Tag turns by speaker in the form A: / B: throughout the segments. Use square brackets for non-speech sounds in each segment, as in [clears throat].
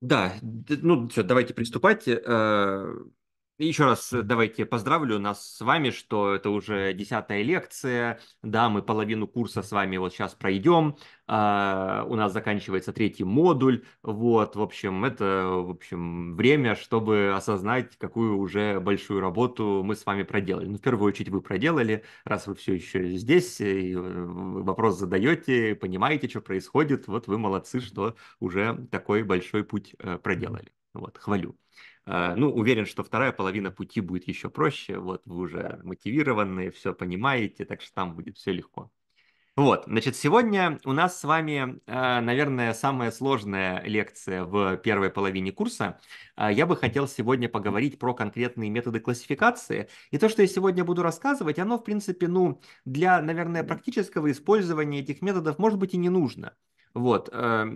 A: Да, ну все, давайте приступать. Э, еще раз э, давайте поздравлю нас с вами, что это уже десятая лекция. Да, мы половину курса с вами вот сейчас пройдем. А, у нас заканчивается третий модуль. Вот, в общем, это, в общем, время, чтобы осознать, какую уже большую работу мы с вами проделали. Ну, в первую очередь вы проделали, раз вы все еще здесь, и э, вопрос задаете, понимаете, что происходит. Вот вы молодцы, что уже такой большой путь э, проделали. Вот, хвалю. А, ну, уверен, что вторая половина пути будет еще проще. Вот вы уже мотивированные, все понимаете, так что там будет все легко. Вот, значит, сегодня у нас с вами, а, наверное, самая сложная лекция в первой половине курса. А, я бы хотел сегодня поговорить про конкретные методы классификации. И то, что я сегодня буду рассказывать, оно, в принципе, ну, для, наверное, практического использования этих методов, может быть, и не нужно вот, э,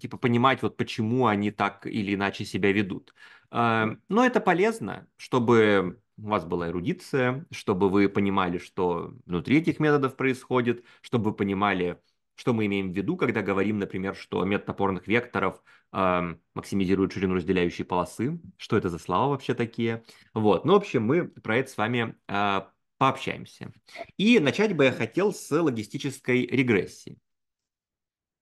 A: типа понимать вот почему они так или иначе себя ведут. Э, но это полезно, чтобы у вас была эрудиция, чтобы вы понимали, что внутри этих методов происходит, чтобы вы понимали, что мы имеем в виду, когда говорим, например, что метод опорных векторов э, максимизирует ширину разделяющей полосы, что это за слова вообще такие. Вот, ну, в общем, мы про это с вами э, пообщаемся. И начать бы я хотел с логистической регрессии.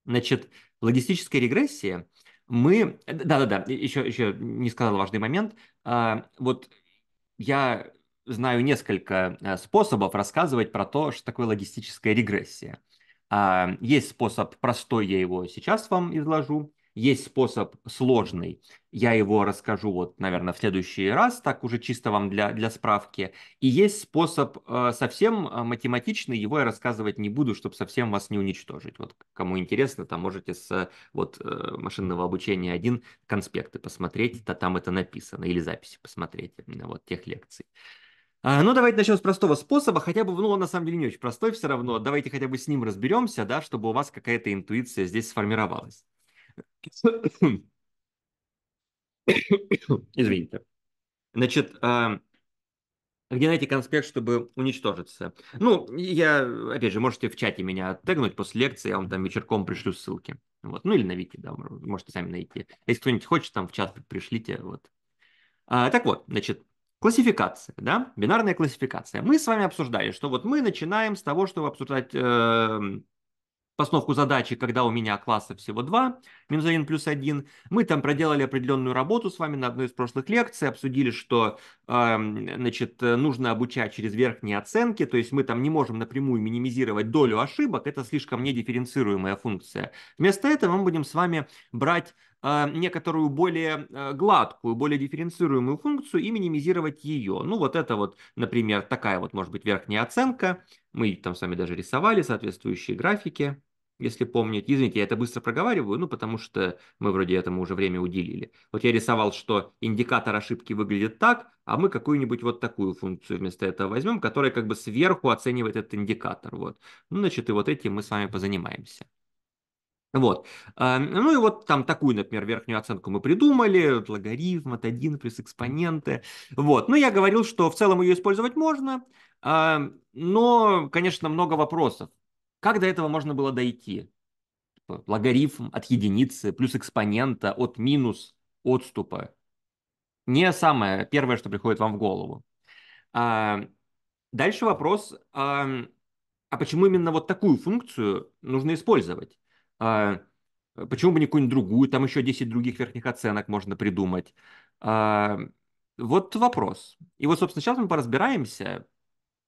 A: Значит, логистическая регрессия, мы... Да-да-да, еще, еще не сказал важный момент. А, вот я знаю несколько э, способов рассказывать про то, что такое логистическая регрессия. А, есть способ простой, я его сейчас вам изложу. Есть способ сложный, я его расскажу, вот, наверное, в следующий раз, так уже чисто вам для, для справки. И есть способ э, совсем э, математичный, его я рассказывать не буду, чтобы совсем вас не уничтожить. Вот кому интересно, там можете с вот, э, машинного обучения один конспекты посмотреть, то там это написано, или записи посмотреть вот тех лекций. А, ну, давайте начнем с простого способа, хотя бы, ну, он на самом деле не очень простой все равно. Давайте хотя бы с ним разберемся, да, чтобы у вас какая-то интуиция здесь сформировалась. [coughs] Извините. Значит, а, где найти конспект, чтобы уничтожиться? Ну, я, опять же, можете в чате меня оттегнуть после лекции, я вам там вечерком пришлю ссылки. Вот. Ну, или на Вики, да, можете сами найти. Если кто-нибудь хочет, там в чат пришлите. Вот. А, так вот, значит, классификация, да, бинарная классификация. Мы с вами обсуждали, что вот мы начинаем с того, чтобы обсуждать эм, постановку задачи, когда у меня класса всего 2, минус 1 плюс 1. Мы там проделали определенную работу с вами на одной из прошлых лекций, обсудили, что э, значит, нужно обучать через верхние оценки, то есть мы там не можем напрямую минимизировать долю ошибок, это слишком недифференцируемая функция. Вместо этого мы будем с вами брать э, некоторую более э, гладкую, более дифференцируемую функцию и минимизировать ее. Ну, вот это вот, например, такая вот, может быть, верхняя оценка. Мы там с вами даже рисовали соответствующие графики если помните. Извините, я это быстро проговариваю, ну, потому что мы вроде этому уже время уделили. Вот я рисовал, что индикатор ошибки выглядит так, а мы какую-нибудь вот такую функцию вместо этого возьмем, которая как бы сверху оценивает этот индикатор. Вот. Ну, значит, и вот этим мы с вами позанимаемся. Вот. А, ну и вот там такую, например, верхнюю оценку мы придумали, вот логарифм от 1 плюс экспоненты. Вот. Но ну, я говорил, что в целом ее использовать можно, а, но, конечно, много вопросов как до этого можно было дойти? Типа, логарифм от единицы, плюс экспонента, от минус, отступа. Не самое первое, что приходит вам в голову. А, дальше вопрос, а, а почему именно вот такую функцию нужно использовать? А, почему бы не какую-нибудь другую, там еще 10 других верхних оценок можно придумать. А, вот вопрос. И вот, собственно, сейчас мы поразбираемся,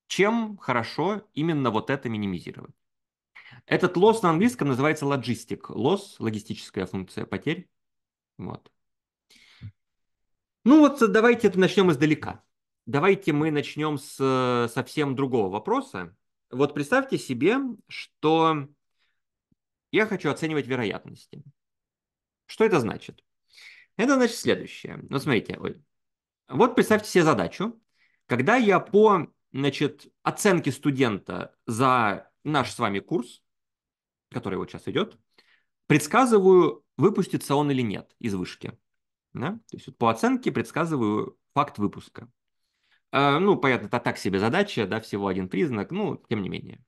A: чем хорошо именно вот это минимизировать. Этот лосс на английском называется логистик. Лосс, логистическая функция потерь. Вот. Ну вот давайте начнем издалека. Давайте мы начнем с совсем другого вопроса. Вот представьте себе, что я хочу оценивать вероятности. Что это значит? Это значит следующее. ну смотрите, ой. вот представьте себе задачу. Когда я по значит, оценке студента за наш с вами курс, который вот сейчас идет, предсказываю, выпустится он или нет из вышки. Да? То есть вот по оценке предсказываю факт выпуска. Э, ну, понятно, это так себе задача, да, всего один признак, ну, тем не менее.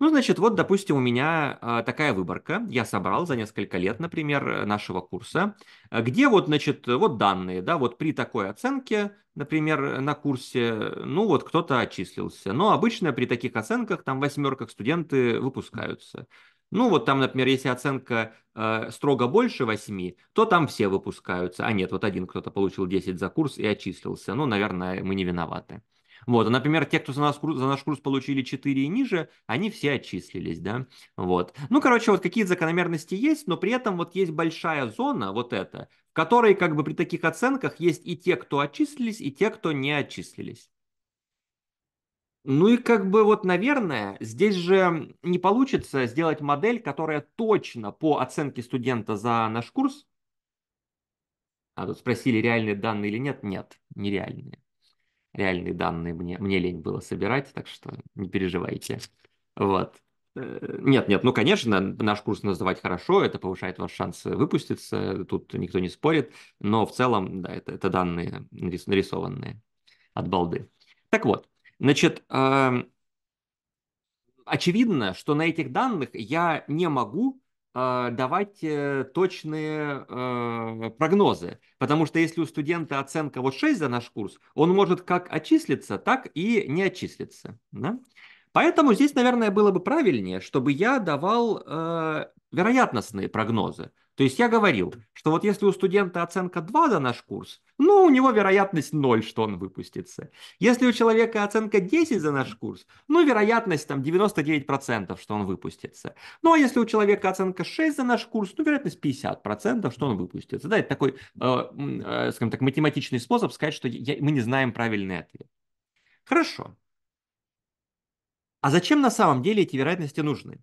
A: Ну, значит, вот, допустим, у меня э, такая выборка. Я собрал за несколько лет, например, нашего курса, где вот, значит, вот данные, да, вот при такой оценке, например, на курсе, ну, вот кто-то отчислился. Но обычно при таких оценках, там, восьмерках студенты выпускаются. Ну, вот там, например, если оценка э, строго больше 8, то там все выпускаются. А нет, вот один кто-то получил 10 за курс и отчислился. Ну, наверное, мы не виноваты. Вот, а, например, те, кто за наш, курс, за наш курс получили 4 и ниже, они все отчислились, да, вот. Ну, короче, вот какие закономерности есть, но при этом вот есть большая зона, вот эта, в которой как бы при таких оценках есть и те, кто отчислились, и те, кто не отчислились. Ну и как бы вот, наверное, здесь же не получится сделать модель, которая точно по оценке студента за наш курс, а тут спросили, реальные данные или нет, нет, нереальные. Реальные данные мне, мне лень было собирать, так что не переживайте. Вот. Э, нет, нет, ну, конечно, наш курс называть хорошо, это повышает ваш шанс выпуститься, тут никто не спорит, но в целом, да, это, это данные нарисованные от балды. Так вот, Значит, эм, очевидно, что на этих данных я не могу э, давать э, точные э, прогнозы. Потому что если у студента оценка вот 6 за наш курс, он может как отчислиться, так и не отчислиться. Да? Поэтому здесь, наверное, было бы правильнее, чтобы я давал вероятностные прогнозы. То есть я говорил, что вот если у студента оценка 2 за наш курс, ну, у него вероятность 0, что он выпустится. Если у человека оценка 10 за наш курс, ну, вероятность там 99%, что он выпустится. Ну, а если у человека оценка 6 за наш курс, ну, вероятность 50%, что он выпустится. Да, это такой, э, э, скажем так, математичный способ сказать, что я, мы не знаем правильный ответ. Хорошо. А зачем на самом деле эти вероятности нужны?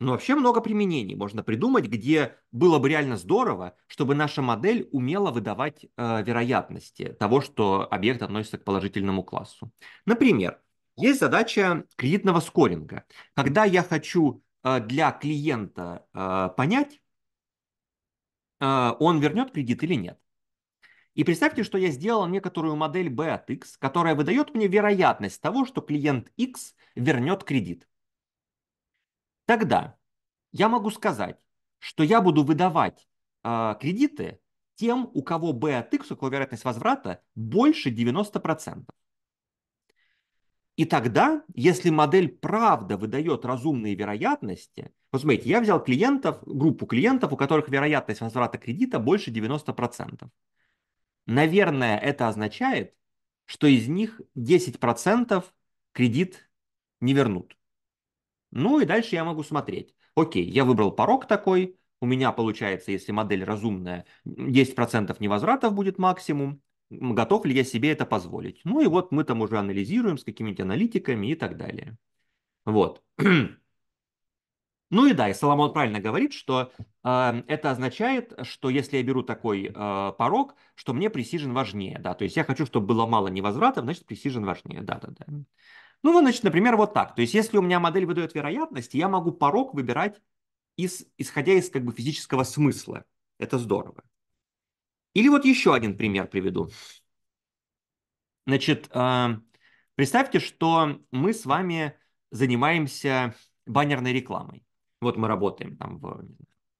A: Но вообще много применений можно придумать, где было бы реально здорово, чтобы наша модель умела выдавать э, вероятности того, что объект относится к положительному классу. Например, есть задача кредитного скоринга. Когда я хочу э, для клиента э, понять, э, он вернет кредит или нет. И представьте, что я сделал некоторую модель B от X, которая выдает мне вероятность того, что клиент X вернет кредит. Тогда я могу сказать, что я буду выдавать э, кредиты тем, у кого B от X, у кого вероятность возврата больше 90%. И тогда, если модель правда выдает разумные вероятности, вот смотрите, я взял клиентов, группу клиентов, у которых вероятность возврата кредита больше 90%. Наверное, это означает, что из них 10% кредит не вернут. Ну и дальше я могу смотреть. Окей, я выбрал порог такой, у меня получается, если модель разумная, 10% невозвратов будет максимум, готов ли я себе это позволить. Ну и вот мы там уже анализируем с какими-нибудь аналитиками и так далее. Вот. [clears throat] Ну и да, и Соломон правильно говорит, что э, это означает, что если я беру такой э, порог, что мне пресижен важнее, да, то есть я хочу, чтобы было мало невозвратов, значит пресижен важнее, да, да, да. Ну, значит, например, вот так. То есть, если у меня модель выдает вероятность, я могу порог выбирать, из, исходя из как бы физического смысла. Это здорово. Или вот еще один пример приведу. Значит, э, представьте, что мы с вами занимаемся баннерной рекламой. Вот мы работаем там в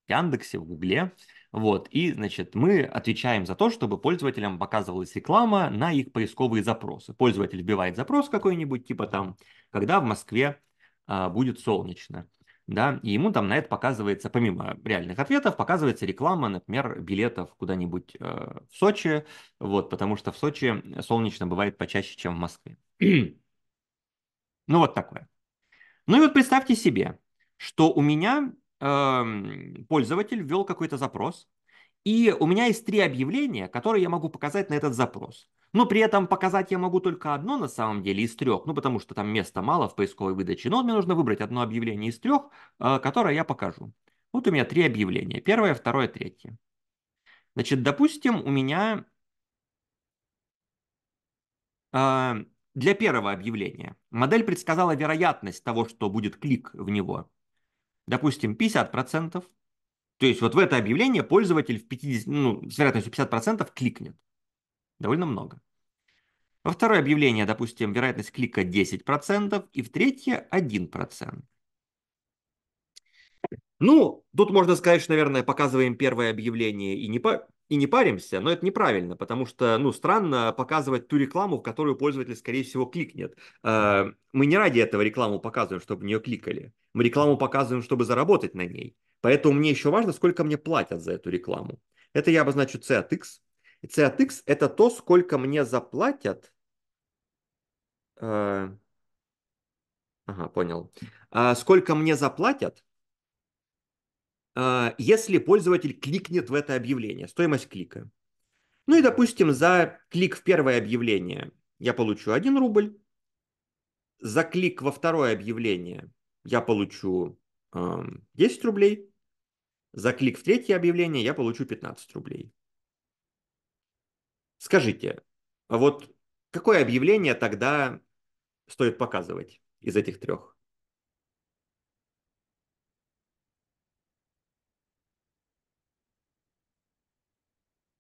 A: Яндексе, в Гугле, вот, и, значит, мы отвечаем за то, чтобы пользователям показывалась реклама на их поисковые запросы. Пользователь вбивает запрос какой-нибудь, типа там, когда в Москве а, будет солнечно, да, и ему там на это показывается, помимо реальных ответов, показывается реклама, например, билетов куда-нибудь э, в Сочи, вот, потому что в Сочи солнечно бывает почаще, чем в Москве. [clears throat] ну, вот такое. Ну и вот представьте себе, что у меня Эм, пользователь ввел какой-то запрос, и у меня есть три объявления, которые я могу показать на этот запрос. Но при этом показать я могу только одно на самом деле из трех, ну потому что там места мало в поисковой выдаче. Но мне нужно выбрать одно объявление из трех, э, которое я покажу. Вот у меня три объявления. Первое, второе, третье. Значит, допустим, у меня э, для первого объявления модель предсказала вероятность того, что будет клик в него – допустим, 50%, то есть вот в это объявление пользователь в 50, ну, с вероятностью 50% кликнет. Довольно много. Во второе объявление, допустим, вероятность клика 10%, и в третье 1%. Ну, тут можно сказать, что, наверное, показываем первое объявление и не, по... и не паримся, но это неправильно, потому что, ну, странно показывать ту рекламу, в которую пользователь, скорее всего, кликнет. Э, мы не ради этого рекламу показываем, чтобы в нее кликали. Мы рекламу показываем, чтобы заработать на ней. Поэтому мне еще важно, сколько мне платят за эту рекламу. Это я обозначу C от X. И C от X – это то, сколько мне заплатят. Э, ага, понял. А сколько мне заплатят, э, если пользователь кликнет в это объявление, стоимость клика. Ну и, допустим, за клик в первое объявление я получу 1 рубль, за клик во второе объявление я получу э, эм, 10 рублей, за клик в третье объявление я получу 15 рублей. Скажите, а вот какое объявление тогда стоит показывать из этих трех?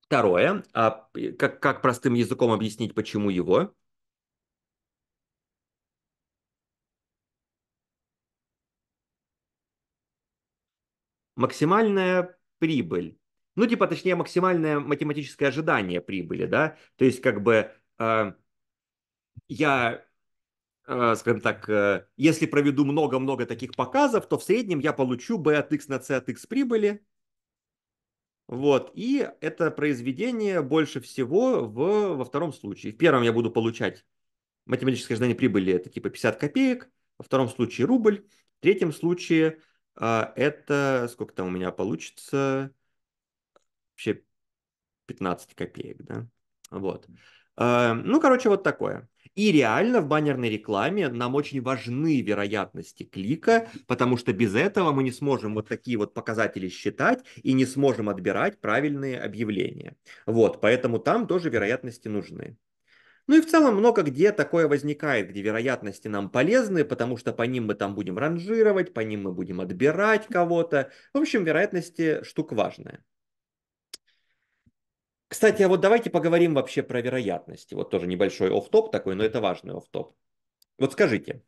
A: Второе, а как, как простым языком объяснить, почему его? максимальная прибыль, ну, типа, точнее, максимальное математическое ожидание прибыли, да, то есть, как бы, э, я, э, скажем так, э, если проведу много-много таких показов, то в среднем я получу B от X на C от X прибыли, вот, и это произведение больше всего в, во втором случае. В первом я буду получать математическое ожидание прибыли, это типа 50 копеек, во втором случае рубль, в третьем случае – а это, сколько там у меня получится? Вообще 15 копеек, да? Вот. А, ну, короче, вот такое. И реально в баннерной рекламе нам очень важны вероятности клика, потому что без этого мы не сможем вот такие вот показатели считать и не сможем отбирать правильные объявления. Вот, поэтому там тоже вероятности нужны. Ну и в целом много где такое возникает, где вероятности нам полезны, потому что по ним мы там будем ранжировать, по ним мы будем отбирать кого-то. В общем, вероятности штука важная. Кстати, а вот давайте поговорим вообще про вероятности. Вот тоже небольшой оф-топ такой, но это важный оф-топ. Вот скажите,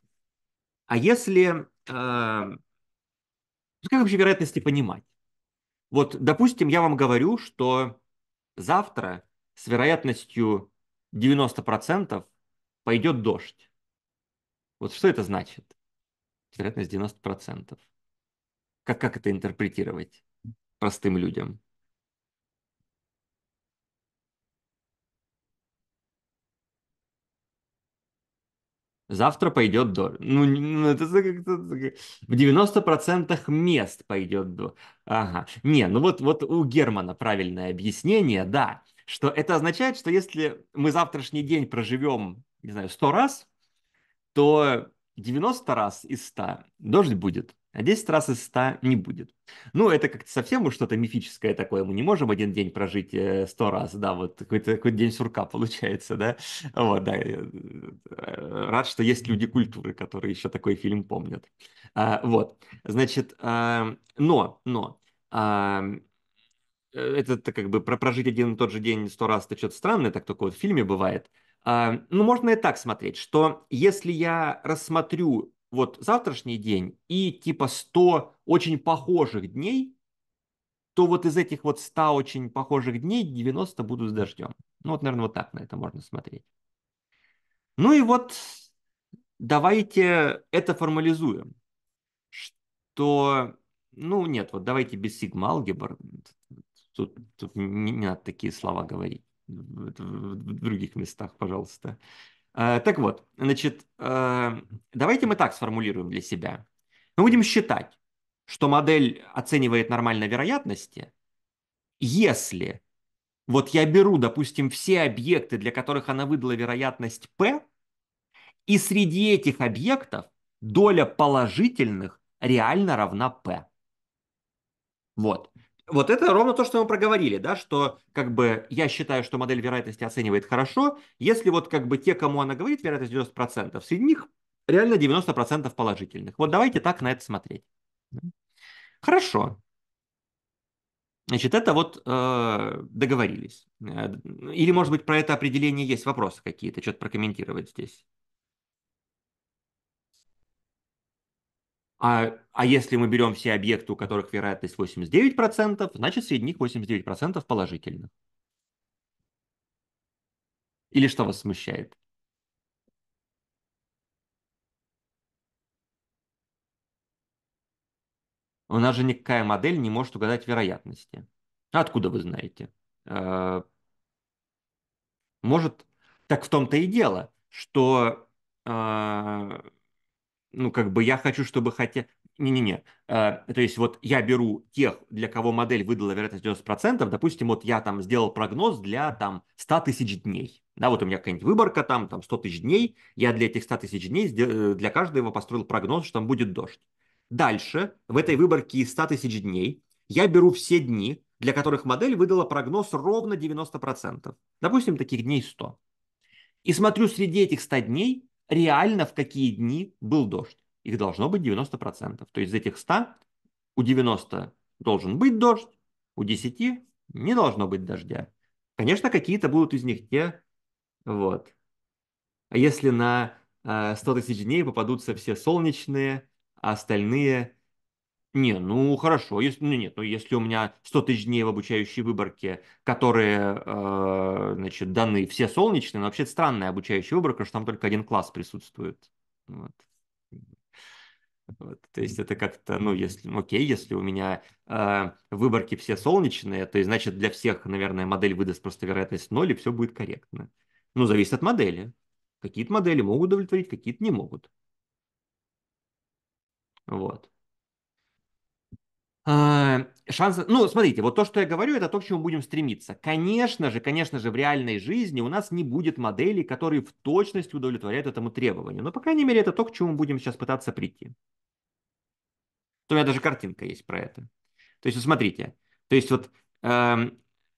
A: а если... Э, ну как вообще вероятности понимать? Вот, допустим, я вам говорю, что завтра с вероятностью 90% пойдет дождь. Вот что это значит? Вероятность 90%. Как, как это интерпретировать простым людям? Завтра пойдет дождь. Ну, ну это как в 90% мест пойдет дождь. Ага. Не, ну вот, вот у Германа правильное объяснение, да что это означает, что если мы завтрашний день проживем, не знаю, 100 раз, то 90 раз из 100 дождь будет, а 10 раз из 100 не будет. Ну, это как-то совсем уж что-то мифическое такое. Мы не можем один день прожить 100 э, раз, да, вот какой-то какой день сурка [laughs] получается, да. Вот, да, э, э, рад, что есть люди культуры, которые еще такой фильм помнят. А, вот, значит, а, но, но, а, Э, это как бы про прожить один и тот же день сто раз, это что-то странное, так только вот в фильме бывает. А, ну, можно и так смотреть, что если я рассмотрю вот завтрашний день и типа 100 очень похожих дней, то вот из этих вот 100 очень похожих дней 90 будут с дождем. Ну, вот, наверное, вот так на это можно смотреть. Ну и вот давайте это формализуем, что, ну нет, вот давайте без сигма алгебр, Тут, тут не, не надо такие слова говорить в, в, в других местах, пожалуйста. Э, так вот, значит, э, давайте мы так сформулируем для себя. Мы будем считать, что модель оценивает нормально вероятности, если вот я беру, допустим, все объекты, для которых она выдала вероятность P, и среди этих объектов доля положительных реально равна P. Вот вот это ровно то, что мы проговорили, да, что как бы я считаю, что модель вероятности оценивает хорошо, если вот как бы те, кому она говорит, вероятность 90%, среди них реально 90% положительных. Вот давайте так на это смотреть. Хорошо. Значит, это вот э, договорились. Э, или, может быть, про это определение есть вопросы какие-то, что-то прокомментировать здесь. А, а если мы берем все объекты, у которых вероятность 89%, значит среди них 89% положительных. Или что вас смущает? У нас же никакая модель не может угадать вероятности. Откуда вы знаете? А, может, так в том-то и дело, что а, ну, как бы я хочу, чтобы хотя... Не-не-не. Э, то есть вот я беру тех, для кого модель выдала вероятность 90%, допустим, вот я там сделал прогноз для там 100 тысяч дней. Да, вот у меня какая-нибудь выборка там, там 100 тысяч дней. Я для этих 100 тысяч дней э, для каждого построил прогноз, что там будет дождь. Дальше в этой выборке из 100 тысяч дней я беру все дни, для которых модель выдала прогноз ровно 90%. Допустим, таких дней 100. И смотрю среди этих 100 дней, реально в какие дни был дождь. Их должно быть 90%. То есть из этих 100 у 90 должен быть дождь, у 10 не должно быть дождя. Конечно, какие-то будут из них те, вот. А если на 100 э, тысяч дней попадутся все солнечные, а остальные не, ну хорошо, если, ну нет, ну если у меня 100 тысяч дней в обучающей выборке, которые, э, значит, даны все солнечные, но вообще странная обучающая выборка, что там только один класс присутствует. Вот. Вот, то есть это как-то, ну, если, ну, окей, если у меня э, выборки все солнечные, то значит для всех, наверное, модель выдаст просто вероятность 0, и все будет корректно. Ну, зависит от модели. Какие-то модели могут удовлетворить, какие-то не могут. Вот. А, шансы... Ну, смотрите, вот то, что я говорю, это то, к чему будем стремиться. Конечно же, конечно же, в реальной жизни у нас не будет моделей, которые в точности удовлетворяют этому требованию. Но, по крайней мере, это то, к чему будем сейчас пытаться прийти. У меня даже картинка есть про это. То есть, смотрите, то есть вот, э,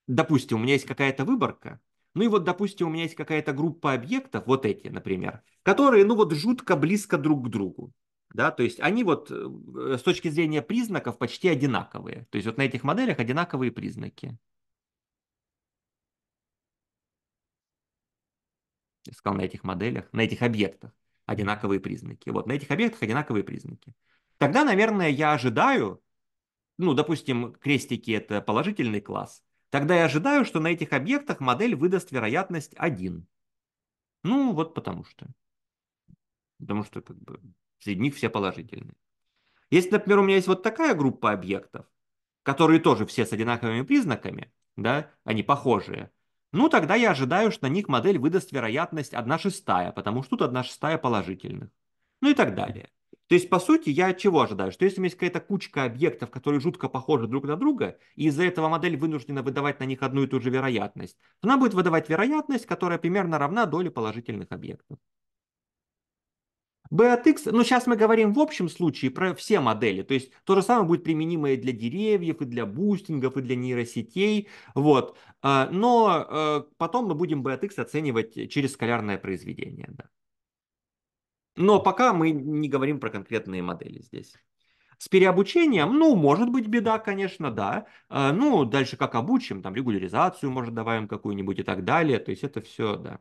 A: допустим, у меня есть какая-то выборка, ну и вот, допустим, у меня есть какая-то группа объектов, вот эти, например, которые, ну вот, жутко близко друг к другу. Да, то есть они вот э, с точки зрения признаков почти одинаковые. То есть вот на этих моделях одинаковые признаки. Я сказал на этих моделях, на этих объектах одинаковые признаки. Вот на этих объектах одинаковые признаки. Тогда, наверное, я ожидаю, ну, допустим, крестики это положительный класс, тогда я ожидаю, что на этих объектах модель выдаст вероятность 1. Ну, вот потому что. Потому что как бы среди них все положительные. Если, например, у меня есть вот такая группа объектов, которые тоже все с одинаковыми признаками, да, они похожие, ну, тогда я ожидаю, что на них модель выдаст вероятность 1 шестая, потому что тут 1 шестая положительных. Ну и так далее. То есть, по сути, я от чего ожидаю? Что если у меня есть какая-то кучка объектов, которые жутко похожи друг на друга, и из-за этого модель вынуждена выдавать на них одну и ту же вероятность, она будет выдавать вероятность, которая примерно равна доле положительных объектов. B от x, ну сейчас мы говорим в общем случае про все модели, то есть то же самое будет применимо и для деревьев, и для бустингов, и для нейросетей, вот. А, но э, потом мы будем B от x оценивать через скалярное произведение, да. Но пока мы не говорим про конкретные модели здесь. С переобучением, ну, может быть беда, конечно, да. А, ну, дальше как обучим, там регуляризацию, может, добавим какую-нибудь и так далее. То есть это все, да.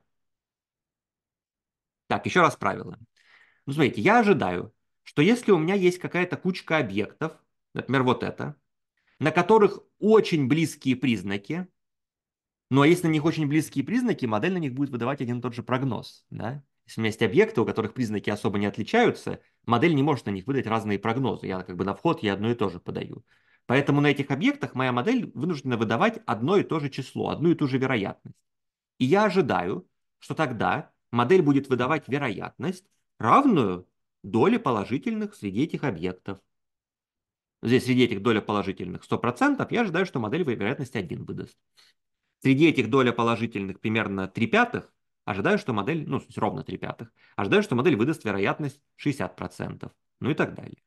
A: Так, еще раз правила. Ну, смотрите, я ожидаю, что если у меня есть какая-то кучка объектов, например, вот это, на которых очень близкие признаки, ну а если на них очень близкие признаки, модель на них будет выдавать один и тот же прогноз. Да? Если у меня есть объекты, у которых признаки особо не отличаются, модель не может на них выдать разные прогнозы. Я как бы на вход я одно и то же подаю. Поэтому на этих объектах моя модель вынуждена выдавать одно и то же число, одну и ту же вероятность. И я ожидаю, что тогда модель будет выдавать вероятность, равную доле положительных среди этих объектов. Здесь среди этих доля положительных 100%, я ожидаю, что модель вероятности 1 выдаст. Среди этих доля положительных примерно 3 пятых, ожидаю, что модель, ну, ровно 3 пятых, ожидаю, что модель выдаст вероятность 60%, ну и так далее.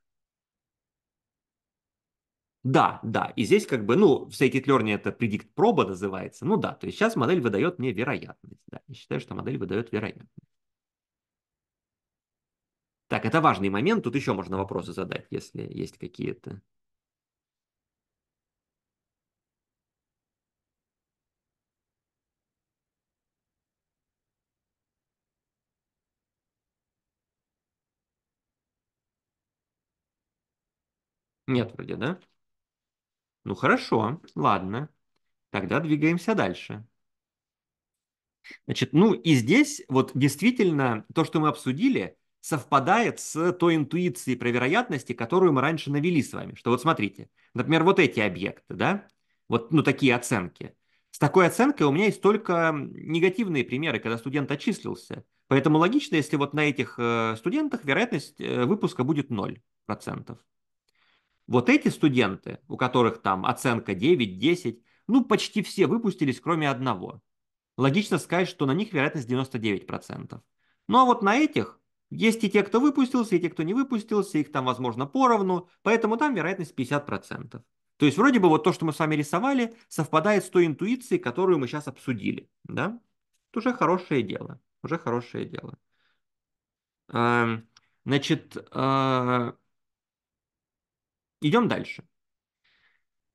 A: Да, да, и здесь как бы, ну, в Stated Learning это предикт проба называется, ну да, то есть сейчас модель выдает мне вероятность, да, я считаю, что модель выдает вероятность. Так, это важный момент. Тут еще можно вопросы задать, если есть какие-то. Нет вроде, да? Ну хорошо, ладно. Тогда двигаемся дальше. Значит, ну и здесь вот действительно то, что мы обсудили, совпадает с той интуицией про вероятности, которую мы раньше навели с вами. Что вот смотрите, например, вот эти объекты, да, вот ну, такие оценки. С такой оценкой у меня есть только негативные примеры, когда студент отчислился. Поэтому логично, если вот на этих э, студентах вероятность э, выпуска будет 0%. Вот эти студенты, у которых там оценка 9-10, ну почти все выпустились, кроме одного. Логично сказать, что на них вероятность 99%. Ну а вот на этих есть и те, кто выпустился, и те, кто не выпустился, их там, возможно, поровну, поэтому там вероятность 50%. То есть вроде бы вот то, что мы с вами рисовали, совпадает с той интуицией, которую мы сейчас обсудили. Да? Это уже хорошее дело. Уже хорошее дело. Эм, значит, э, идем дальше.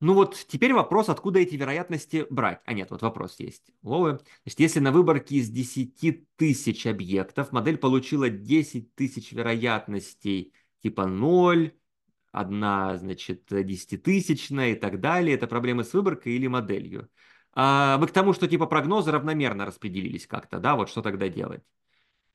A: Ну вот теперь вопрос, откуда эти вероятности брать. А нет, вот вопрос есть. Ловы. Значит, если на выборке из 10 тысяч объектов модель получила 10 тысяч вероятностей типа 0, одна, значит, тысячная и так далее, это проблемы с выборкой или моделью. А, мы к тому, что типа прогнозы равномерно распределились как-то, да, вот что тогда делать?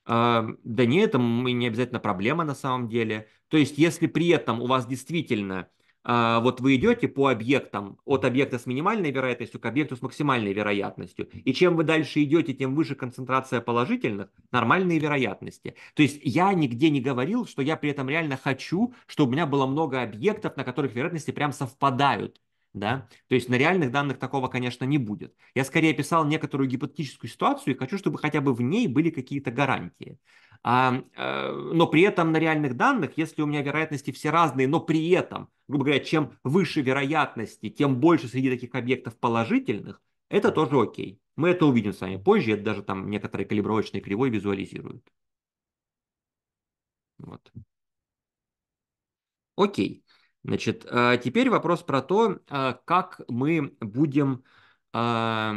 A: А, да не, это не обязательно проблема на самом деле. То есть, если при этом у вас действительно а, вот вы идете по объектам, от объекта с минимальной вероятностью к объекту с максимальной вероятностью. И чем вы дальше идете, тем выше концентрация положительных, нормальные вероятности. То есть я нигде не говорил, что я при этом реально хочу, чтобы у меня было много объектов, на которых вероятности прям совпадают да, то есть на реальных данных такого, конечно, не будет. Я скорее писал некоторую гипотетическую ситуацию и хочу, чтобы хотя бы в ней были какие-то гарантии. А, э, но при этом на реальных данных, если у меня вероятности все разные, но при этом, грубо говоря, чем выше вероятности, тем больше среди таких объектов положительных, это тоже окей. Мы это увидим с вами позже, это даже там некоторые калибровочные кривой визуализируют. Вот. Окей. Значит, а, теперь вопрос про то, а, как мы будем а,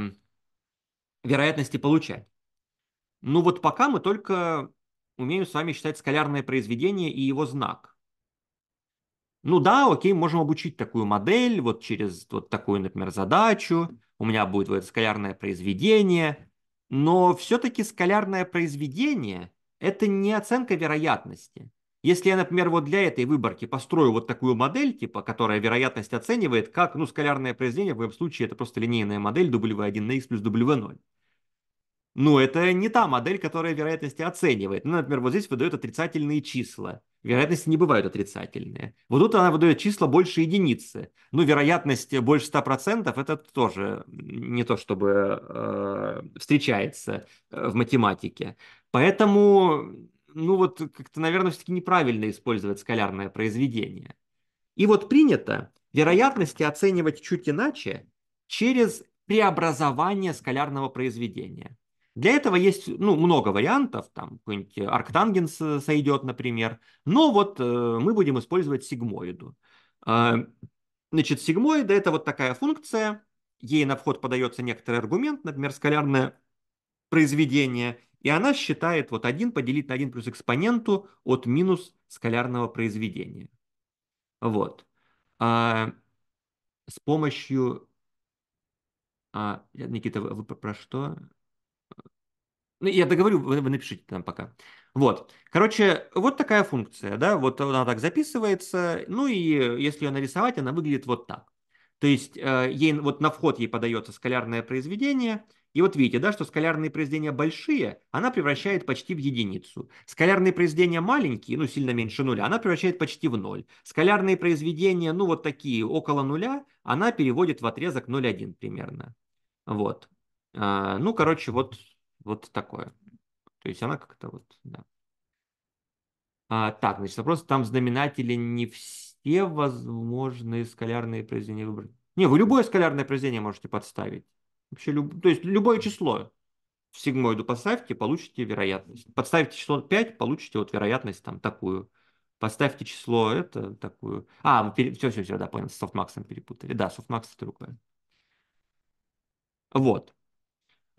A: вероятности получать. Ну вот пока мы только умеем с вами считать скалярное произведение и его знак. Ну да, окей, можем обучить такую модель вот через вот такую, например, задачу. У меня будет вот это скалярное произведение. Но все-таки скалярное произведение – это не оценка вероятности. Если я, например, вот для этой выборки построю вот такую модель, типа, которая вероятность оценивает как, ну, скалярное произведение, в моем случае это просто линейная модель W1 на x плюс W0. но ну, это не та модель, которая вероятности оценивает. Ну, например, вот здесь выдает отрицательные числа. Вероятности не бывают отрицательные. Вот тут она выдает числа больше единицы. Ну, вероятность больше 100% это тоже не то, чтобы э, встречается э, в математике. Поэтому ну вот как-то, наверное, все-таки неправильно использовать скалярное произведение. И вот принято вероятности оценивать чуть иначе через преобразование скалярного произведения. Для этого есть ну, много вариантов, там какой-нибудь арктангенс сойдет, например, но вот э, мы будем использовать сигмоиду. Э, значит, сигмоида это вот такая функция, ей на вход подается некоторый аргумент, например, скалярное произведение, и она считает вот 1 поделить на 1 плюс экспоненту от минус скалярного произведения. Вот. А, с помощью... А, Никита, вы, вы про что? Ну, я договорю, вы, вы напишите там пока. Вот. Короче, вот такая функция, да, вот она так записывается, ну и если ее нарисовать, она выглядит вот так. То есть э, ей вот на вход ей подается скалярное произведение – и вот видите, да, что скалярные произведения большие, она превращает почти в единицу. Скалярные произведения маленькие, ну, сильно меньше нуля, она превращает почти в ноль. Скалярные произведения, ну, вот такие, около нуля, она переводит в отрезок 0,1 примерно. Вот. А, ну, короче, вот, вот такое. То есть она как-то вот, да. А, так, значит, вопрос, там знаменатели не все возможные скалярные произведения выбрать. Не, вы любое скалярное произведение можете подставить. Вообще люб... То есть любое число в сигмоиду поставьте, получите вероятность. Подставьте число 5, получите вот вероятность там такую. Поставьте число это такую. А, пере... все, все, все, да, понял, с софтмаксом перепутали. Да, софтмакс это другое. Вот.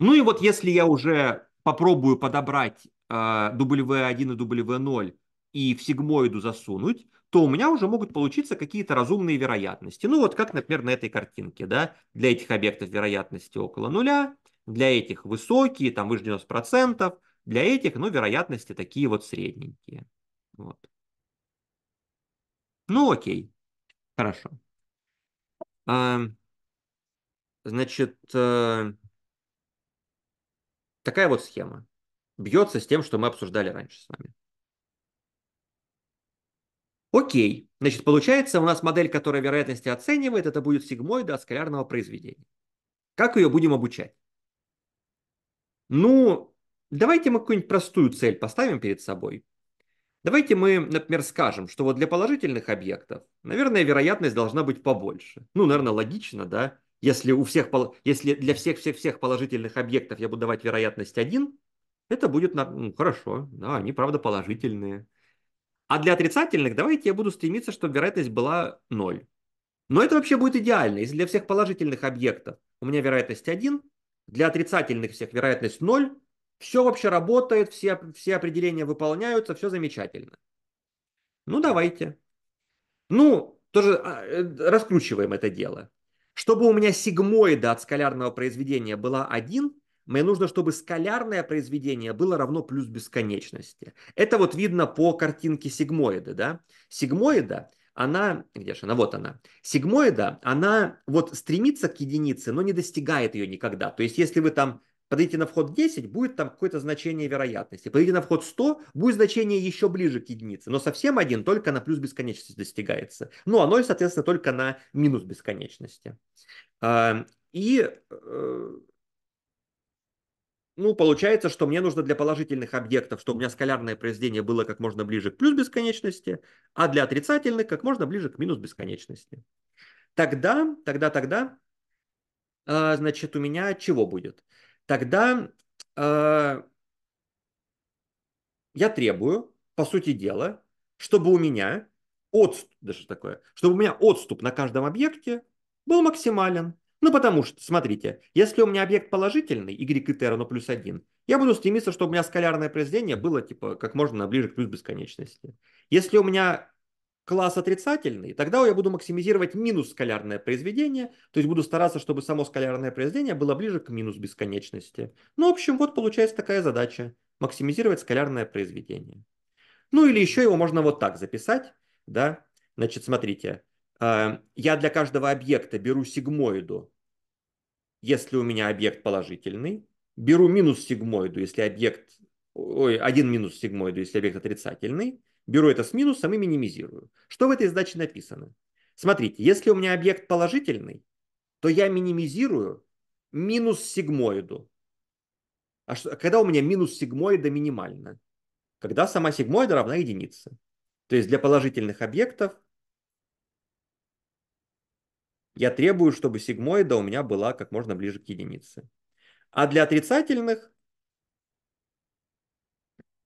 A: Ну и вот если я уже попробую подобрать э, W1 и W0 и в сигмоиду засунуть, то у меня уже могут получиться какие-то разумные вероятности. Ну вот как, например, на этой картинке, да, для этих объектов вероятности около нуля, для этих высокие, там выше 90%, для этих, ну, вероятности такие вот средненькие. Вот. Ну, окей, хорошо. А, значит, э, такая вот схема бьется с тем, что мы обсуждали раньше с вами. Окей. Значит, получается, у нас модель, которая вероятности оценивает, это будет сигмоида от скалярного произведения. Как ее будем обучать? Ну, давайте мы какую-нибудь простую цель поставим перед собой. Давайте мы, например, скажем, что вот для положительных объектов, наверное, вероятность должна быть побольше. Ну, наверное, логично, да? Если, у всех, если для всех-всех-всех положительных объектов я буду давать вероятность 1, это будет ну, хорошо. Да, они, правда, положительные. А для отрицательных давайте я буду стремиться, чтобы вероятность была 0. Но это вообще будет идеально. Если для всех положительных объектов у меня вероятность 1, для отрицательных всех вероятность 0, все вообще работает, все, все определения выполняются, все замечательно. Ну, давайте. Ну, тоже а, э, раскручиваем это дело. Чтобы у меня сигмоида от скалярного произведения была 1, мне нужно, чтобы скалярное произведение было равно плюс бесконечности. Это вот видно по картинке сигмоида, да? Сигмоида, она, где же она, вот она. Сигмоида, она вот стремится к единице, но не достигает ее никогда. То есть, если вы там подойдите на вход 10, будет там какое-то значение вероятности. Подойдите на вход 100, будет значение еще ближе к единице. Но совсем один только на плюс бесконечности достигается. Ну, а 0, соответственно, только на минус бесконечности. А, и э, ну, получается, что мне нужно для положительных объектов, чтобы у меня скалярное произведение было как можно ближе к плюс бесконечности, а для отрицательных как можно ближе к минус бесконечности. Тогда, тогда, тогда, э, значит, у меня чего будет? Тогда э, я требую, по сути дела, чтобы у меня отступ, даже такое, чтобы у меня отступ на каждом объекте был максимален. Ну, потому что, смотрите, если у меня объект положительный, y и t равно плюс 1, я буду стремиться, чтобы у меня скалярное произведение было типа как можно ближе к плюс бесконечности. Если у меня класс отрицательный, тогда я буду максимизировать минус скалярное произведение, то есть буду стараться, чтобы само скалярное произведение было ближе к минус бесконечности. Ну, в общем, вот получается такая задача – максимизировать скалярное произведение. Ну, или еще его можно вот так записать, да, значит, смотрите, э, я для каждого объекта беру сигмоиду если у меня объект положительный, беру минус сигмоиду, если объект, ой, один минус сигмоиду, если объект отрицательный, беру это с минусом и минимизирую. Что в этой задаче написано? Смотрите, если у меня объект положительный, то я минимизирую минус сигмоиду. А что, когда у меня минус сигмоида минимально? Когда сама сигмоида равна единице. То есть для положительных объектов я требую, чтобы сигмоида у меня была как можно ближе к единице. А для отрицательных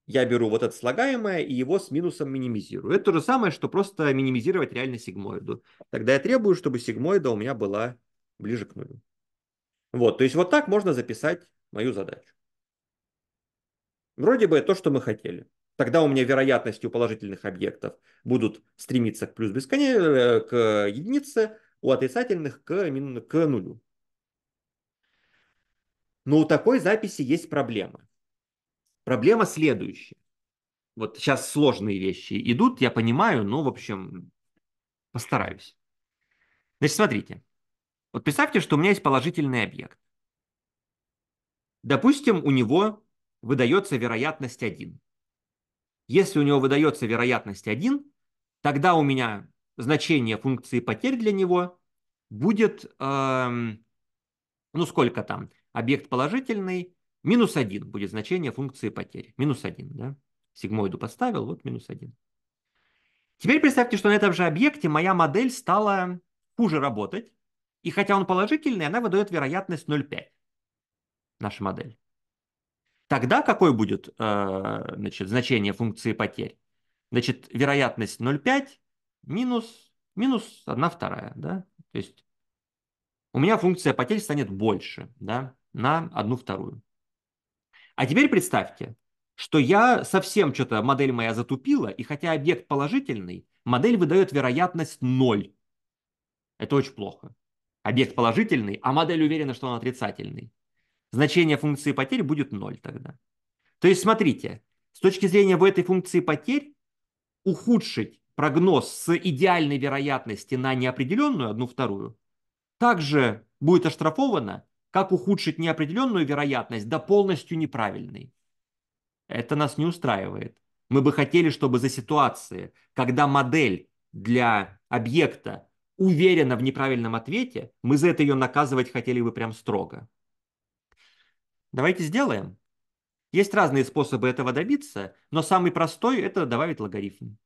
A: я беру вот это слагаемое и его с минусом минимизирую. Это то же самое, что просто минимизировать реально сигмоиду. Тогда я требую, чтобы сигмоида у меня была ближе к нулю. Вот, то есть вот так можно записать мою задачу. Вроде бы то, что мы хотели. Тогда у меня вероятности у положительных объектов будут стремиться к плюс бесконечно, э, к единице, у отрицательных к, к нулю. Но у такой записи есть проблема. Проблема следующая. Вот сейчас сложные вещи идут, я понимаю, но, в общем, постараюсь. Значит, смотрите. Вот представьте, что у меня есть положительный объект. Допустим, у него выдается вероятность 1. Если у него выдается вероятность 1, тогда у меня значение функции потерь для него будет, эм, ну сколько там, объект положительный, минус 1 будет значение функции потерь. Минус 1, да? Сигмоиду поставил, вот минус 1. Теперь представьте, что на этом же объекте моя модель стала хуже работать, и хотя он положительный, она выдает вероятность 0,5, наша модель. Тогда какое будет э, значит, значение функции потерь? Значит, вероятность 0,5 минус, минус 1 вторая, да, то есть у меня функция потерь станет больше, да, на 1 вторую. А теперь представьте, что я совсем что-то, модель моя затупила, и хотя объект положительный, модель выдает вероятность 0. Это очень плохо. Объект положительный, а модель уверена, что он отрицательный. Значение функции потерь будет 0 тогда. То есть смотрите, с точки зрения в этой функции потерь, ухудшить прогноз с идеальной вероятности на неопределенную, одну вторую, также будет оштрафовано, как ухудшить неопределенную вероятность до полностью неправильной. Это нас не устраивает. Мы бы хотели, чтобы за ситуации, когда модель для объекта уверена в неправильном ответе, мы за это ее наказывать хотели бы прям строго. Давайте сделаем. Есть разные способы этого добиться, но самый простой – это добавить логарифм.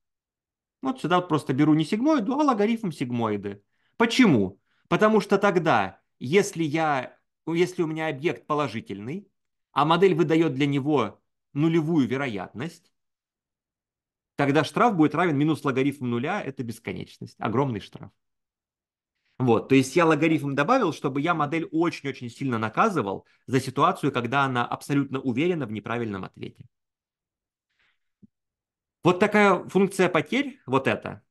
A: Вот сюда вот просто беру не сигмоиду, а логарифм сигмоиды. Почему? Потому что тогда, если, я, если у меня объект положительный, а модель выдает для него нулевую вероятность, тогда штраф будет равен минус логарифм нуля, это бесконечность, огромный штраф. Вот, то есть я логарифм добавил, чтобы я модель очень-очень сильно наказывал за ситуацию, когда она абсолютно уверена в неправильном ответе. Вот такая функция потерь, вот эта,